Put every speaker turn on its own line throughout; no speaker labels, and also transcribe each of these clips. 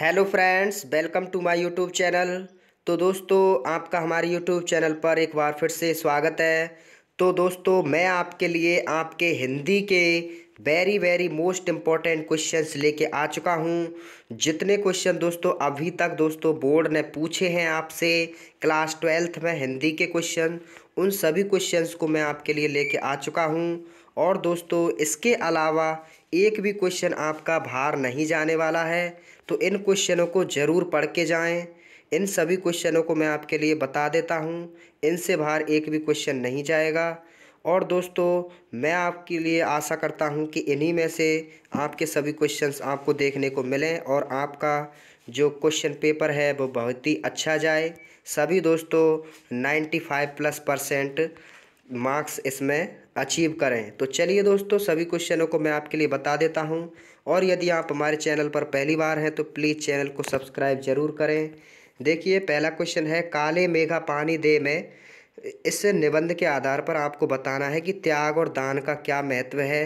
hello friends welcome to my YouTube channel तो दोस्तों आपका हमारे यूट्यूब चैनल पर एक बार फिर से स्वागत है तो दोस्तों मैं आपके लिए आपके हिंदी के very very most important questions लेके आ चुका हूँ जितने क्वेश्चन दोस्तों अभी तक दोस्तों बोर्ड ने पूछे हैं आपसे क्लास ट्वेल्थ में हिंदी के क्वेश्चन उन सभी क्वेश्चंस को मैं आपके लिए लेके आ चुका हूँ और दोस्तों इसके अलावा एक भी क्वेश्चन आपका बाहर नहीं जाने वाला है तो इन क्वेश्चनों को ज़रूर पढ़ के जाएँ इन सभी क्वेश्चनों को मैं आपके लिए बता देता हूँ इनसे बाहर एक भी क्वेश्चन नहीं जाएगा और दोस्तों मैं आपके लिए आशा करता हूँ कि इन्हीं में से आपके सभी क्वेश्चंस आपको देखने को मिलें और आपका जो क्वेश्चन पेपर है वो बहुत ही अच्छा जाए सभी दोस्तों ninety five plus percent marks इसमें अचीव करें तो चलिए दोस्तों सभी क्वेश्चनों को मैं आपके लिए बता देता हूँ और यदि आप हमारे चैनल पर पहली बार हैं तो प्लीज़ चैनल को सब्सक्राइब जरूर करें देखिए पहला क्वेश्चन है काले मेघा पानी दे में इस निबंध के आधार पर आपको बताना है कि त्याग और दान का क्या महत्व है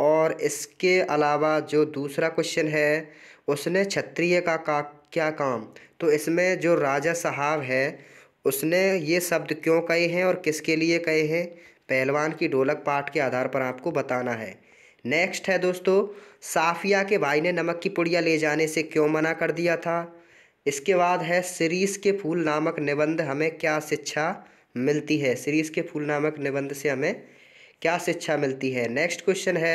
और इसके अलावा जो दूसरा क्वेश्चन है उसने क्षत्रिय का, का क्या काम तो इसमें जो राजा साहब है उसने ये शब्द क्यों कहे हैं और किसके लिए कहे हैं पहलवान की ढोलक पाठ के आधार पर आपको बताना है नेक्स्ट है दोस्तों साफिया के भाई ने नमक की पुड़िया ले जाने से क्यों मना कर दिया था इसके बाद है सीरीज़ के फूल नामक निबंध हमें क्या शिक्षा मिलती है सीरीज़ के फूल नामक निबंध से हमें क्या शिक्षा मिलती है नेक्स्ट क्वेश्चन है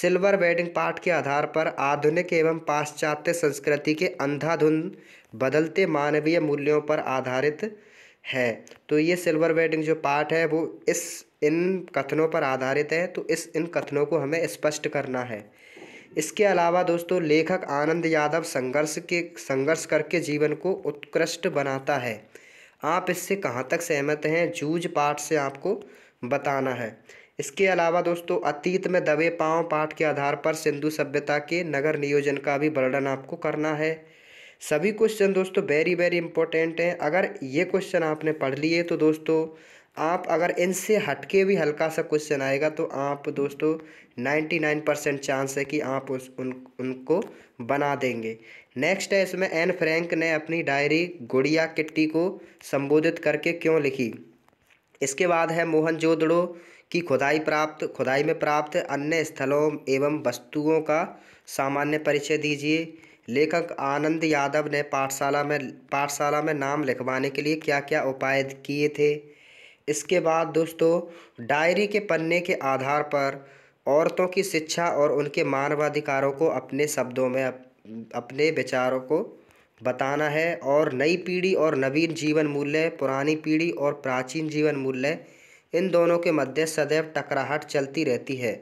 सिल्वर वेडिंग पार्ट के आधार पर आधुनिक एवं पाश्चात्य संस्कृति के अंधाधुंध बदलते मानवीय मूल्यों पर आधारित है तो ये सिल्वर वेडिंग जो पार्ट है वो इस इन कथनों पर आधारित है तो इस इन कथनों को हमें स्पष्ट करना है इसके अलावा दोस्तों लेखक आनंद यादव संघर्ष के संघर्ष करके जीवन को उत्कृष्ट बनाता है आप इससे कहाँ तक सहमत हैं जूझ पाठ से आपको बताना है इसके अलावा दोस्तों अतीत में दबे पाँव पाठ के आधार पर सिंधु सभ्यता के नगर नियोजन का भी वर्णन आपको करना है सभी क्वेश्चन दोस्तों वेरी वेरी इंपॉर्टेंट हैं अगर ये क्वेश्चन आपने पढ़ लिए तो दोस्तों आप अगर इनसे हटके भी हल्का सा क्वेश्चन आएगा तो आप दोस्तों नाइन्टी नाइन परसेंट चांस है कि आप उस उन उनको बना देंगे नेक्स्ट है इसमें एन फ्रैंक ने अपनी डायरी गुड़िया किट्टी को संबोधित करके क्यों लिखी इसके बाद है मोहन जोदड़ो की खुदाई प्राप्त खुदाई में प्राप्त अन्य स्थलों एवं वस्तुओं का सामान्य परिचय दीजिए लेखक आनंद यादव ने पाठशाला में पाठशाला में नाम लिखवाने के लिए क्या क्या उपाय किए थे इसके बाद दोस्तों डायरी के पन्ने के आधार पर औरतों की शिक्षा और उनके मानवाधिकारों को अपने शब्दों में अपने विचारों को बताना है और नई पीढ़ी और नवीन जीवन मूल्य पुरानी पीढ़ी और प्राचीन जीवन मूल्य इन दोनों के मध्य सदैव टकराहट चलती रहती है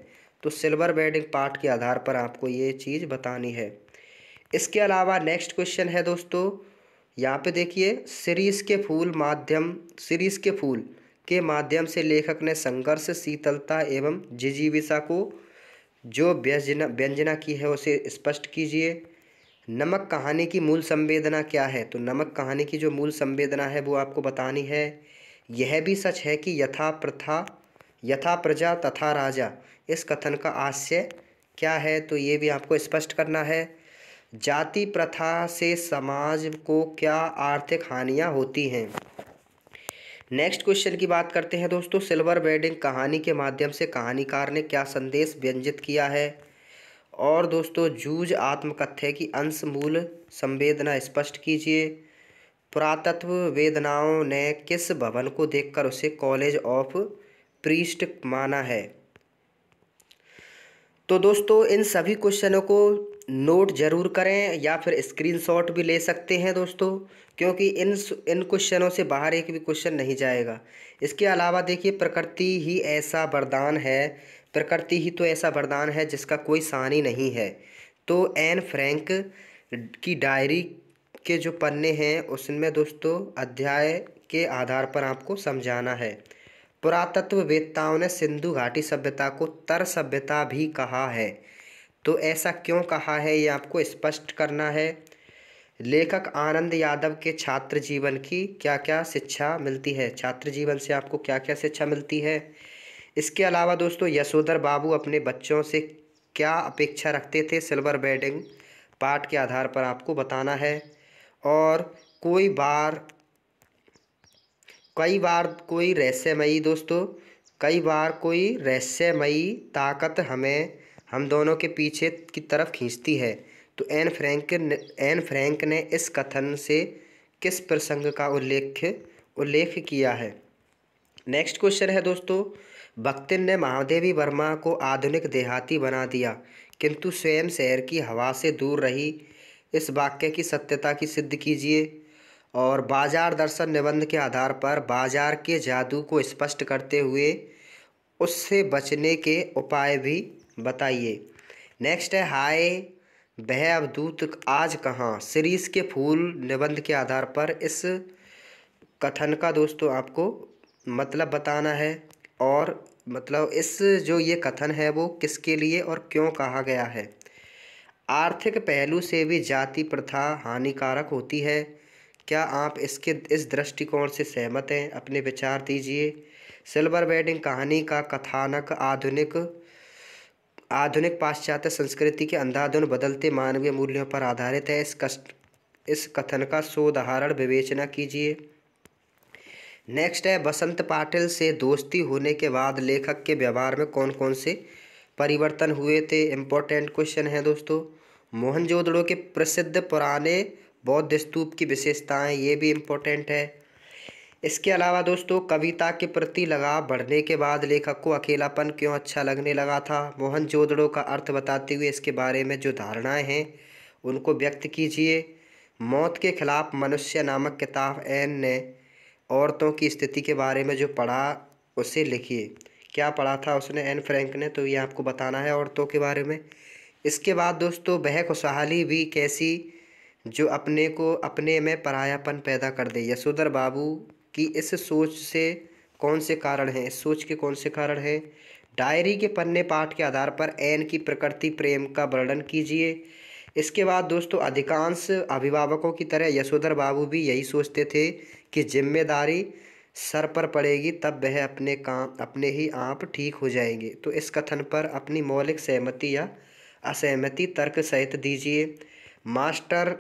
तो सिल्वर बेडिंग पार्ट के आधार पर आपको ये चीज़ बतानी है इसके अलावा नेक्स्ट क्वेश्चन है दोस्तों यहाँ पे देखिए सीरीज़ के फूल माध्यम सीरीज़ के फूल के माध्यम से लेखक ने संघर्ष शीतलता एवं जिजीविषा को जो व्यंजना व्यंजना की है उसे स्पष्ट कीजिए नमक कहानी की मूल संवेदना क्या है तो नमक कहानी की जो मूल संवेदना है वो आपको बतानी है यह भी सच है कि यथा प्रथा यथा प्रजा तथा राजा इस कथन का आशय क्या है तो ये भी आपको स्पष्ट करना है जाति प्रथा से समाज को क्या आर्थिक हानियाँ होती हैं नेक्स्ट क्वेश्चन की बात करते हैं दोस्तों सिल्वर वेडिंग कहानी के माध्यम से कहानीकार ने क्या संदेश व्यंजित किया है और दोस्तों जूझ आत्मकथ्य की अंश मूल संवेदना स्पष्ट कीजिए पुरातत्व वेदनाओं ने किस भवन को देखकर उसे कॉलेज ऑफ प्रीस्ट माना है तो दोस्तों इन सभी क्वेश्चनों को नोट ज़रूर करें या फिर स्क्रीनशॉट भी ले सकते हैं दोस्तों क्योंकि इन इन क्वेश्चनों से बाहर एक भी क्वेश्चन नहीं जाएगा इसके अलावा देखिए प्रकृति ही ऐसा वरदान है प्रकृति ही तो ऐसा वरदान है जिसका कोई सानी नहीं है तो एन फ्रैंक की डायरी के जो पन्ने हैं उसमें दोस्तों अध्याय के आधार पर आपको समझाना है पुरातत्ववेदताओं ने सिंधु घाटी सभ्यता को तर सभ्यता भी कहा है तो ऐसा क्यों कहा है ये आपको स्पष्ट करना है लेखक आनंद यादव के छात्र जीवन की क्या क्या शिक्षा मिलती है छात्र जीवन से आपको क्या क्या शिक्षा मिलती है इसके अलावा दोस्तों यशोधर बाबू अपने बच्चों से क्या अपेक्षा रखते थे सिल्वर बेडिंग पाठ के आधार पर आपको बताना है और कोई बार कई बार कोई रहस्यमयी दोस्तों कई बार कोई रहस्यमयी ताकत हमें हम दोनों के पीछे की तरफ खींचती है तो एन फ्रैंक एन फ्रैंक ने इस कथन से किस प्रसंग का उल्लेख उल्लेख किया है नेक्स्ट क्वेश्चन है दोस्तों भक्तिन ने महादेवी वर्मा को आधुनिक देहाती बना दिया किंतु स्वयं शहर की हवा से दूर रही इस वाक्य की सत्यता की सिद्ध कीजिए और बाजार दर्शन निबंध के आधार पर बाजार के जादू को स्पष्ट करते हुए उससे बचने के उपाय भी बताइए नेक्स्ट है हाय वह अवधूत आज कहाँ सीरीज़ के फूल निबंध के आधार पर इस कथन का दोस्तों आपको मतलब बताना है और मतलब इस जो ये कथन है वो किसके लिए और क्यों कहा गया है आर्थिक पहलू से भी जाति प्रथा हानिकारक होती है क्या आप इसके इस दृष्टिकोण से सहमत हैं अपने विचार दीजिए सिल्वर वेडिंग कहानी का कथानक आधुनिक आधुनिक पाश्चात्य संस्कृति के अंधाधुन बदलते मानवीय मूल्यों पर आधारित है इस कष्ट इस कथन का शोधारण विवेचना कीजिए नेक्स्ट है बसंत पाटिल से दोस्ती होने के बाद लेखक के व्यवहार में कौन कौन से परिवर्तन हुए थे इम्पोर्टेंट क्वेश्चन है दोस्तों मोहनजोदड़ो के प्रसिद्ध पुराने बौद्ध स्तूप की विशेषताएं ये भी इम्पोर्टेंट है इसके अलावा दोस्तों कविता के प्रति लगाव बढ़ने के बाद लेखक को अकेलापन क्यों अच्छा लगने लगा था मोहन जोदड़ो का अर्थ बताते हुए इसके बारे में जो धारणाएं हैं उनको व्यक्त कीजिए मौत के खिलाफ मनुष्य नामक किताब एन ने औरतों की स्थिति के बारे में जो पढ़ा उसे लिखिए क्या पढ़ा था उसने एन फ्रैंक ने तो ये आपको बताना है औरतों के बारे में इसके बाद दोस्तों बह खुशहाली भी कैसी जो अपने को अपने में परायापन पैदा कर दे यशोधर बाबू कि इस सोच से कौन से कारण हैं इस सोच के कौन से कारण हैं डायरी के पन्ने पाठ के आधार पर एन की प्रकृति प्रेम का वर्णन कीजिए इसके बाद दोस्तों अधिकांश अभिभावकों की तरह यशोधर बाबू भी यही सोचते थे कि जिम्मेदारी सर पर पड़ेगी तब वह अपने काम अपने ही आप ठीक हो जाएंगे तो इस कथन पर अपनी मौलिक सहमति या असहमति तर्क सहित दीजिए मास्टर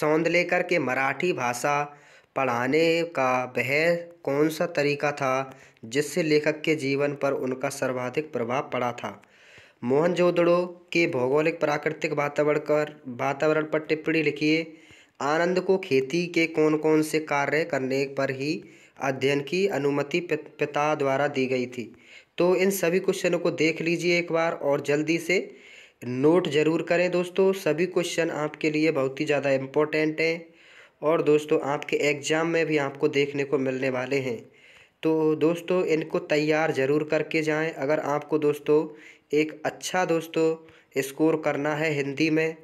सौंदलेकर के मराठी भाषा पढ़ाने का वह कौन सा तरीका था जिससे लेखक के जीवन पर उनका सर्वाधिक प्रभाव पड़ा था मोहनजोदड़ो के भौगोलिक प्राकृतिक वातावरण कर वातावरण पर टिप्पणी लिखिए आनंद को खेती के कौन कौन से कार्य करने पर ही अध्ययन की अनुमति पिता द्वारा दी गई थी तो इन सभी क्वेश्चनों को देख लीजिए एक बार और जल्दी से नोट ज़रूर करें दोस्तों सभी क्वेश्चन आपके लिए बहुत ही ज़्यादा इम्पोर्टेंट हैं और दोस्तों आपके एग्ज़ाम में भी आपको देखने को मिलने वाले हैं तो दोस्तों इनको तैयार ज़रूर करके जाएं अगर आपको दोस्तों एक अच्छा दोस्तों स्कोर करना है हिंदी में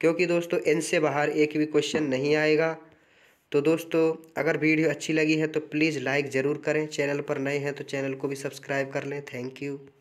क्योंकि दोस्तों इनसे बाहर एक भी क्वेश्चन नहीं आएगा तो दोस्तों अगर वीडियो अच्छी लगी है तो प्लीज़ लाइक ज़रूर करें चैनल पर नए हैं तो चैनल को भी सब्सक्राइब कर लें थैंक यू